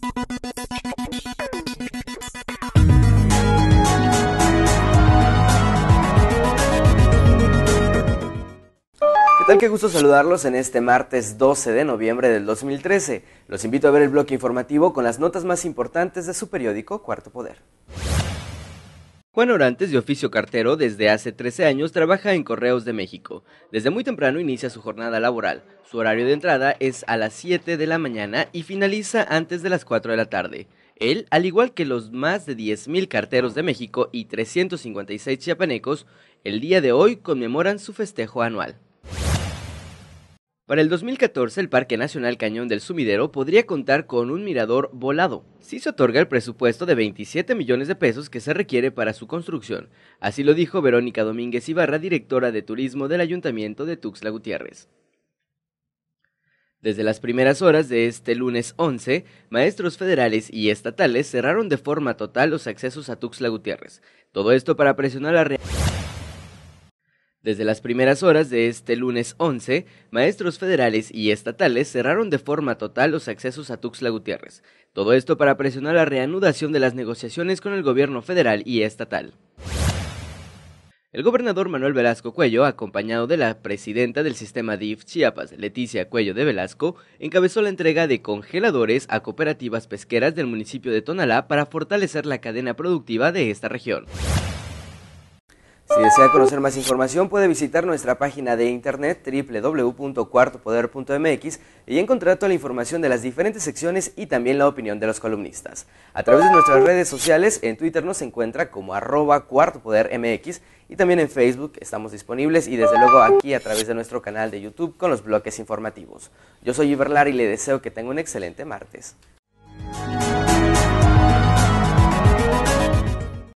¿Qué tal? Qué gusto saludarlos en este martes 12 de noviembre del 2013. Los invito a ver el bloque informativo con las notas más importantes de su periódico Cuarto Poder. Juan Orantes, de oficio cartero, desde hace 13 años trabaja en Correos de México. Desde muy temprano inicia su jornada laboral. Su horario de entrada es a las 7 de la mañana y finaliza antes de las 4 de la tarde. Él, al igual que los más de 10.000 carteros de México y 356 chiapanecos, el día de hoy conmemoran su festejo anual. Para el 2014, el Parque Nacional Cañón del Sumidero podría contar con un mirador volado, si se otorga el presupuesto de 27 millones de pesos que se requiere para su construcción. Así lo dijo Verónica Domínguez Ibarra, directora de Turismo del Ayuntamiento de Tuxtla Gutiérrez. Desde las primeras horas de este lunes 11, maestros federales y estatales cerraron de forma total los accesos a Tuxtla Gutiérrez. Todo esto para presionar a... Desde las primeras horas de este lunes 11, maestros federales y estatales cerraron de forma total los accesos a Tuxtla Gutiérrez. Todo esto para presionar la reanudación de las negociaciones con el gobierno federal y estatal. El gobernador Manuel Velasco Cuello, acompañado de la presidenta del sistema DIF Chiapas, Leticia Cuello de Velasco, encabezó la entrega de congeladores a cooperativas pesqueras del municipio de Tonalá para fortalecer la cadena productiva de esta región. Si desea conocer más información puede visitar nuestra página de internet www.cuartopoder.mx y encontrar toda la información de las diferentes secciones y también la opinión de los columnistas. A través de nuestras redes sociales, en Twitter nos encuentra como arroba cuartopodermx y también en Facebook estamos disponibles y desde luego aquí a través de nuestro canal de YouTube con los bloques informativos. Yo soy Iberlar y le deseo que tenga un excelente martes.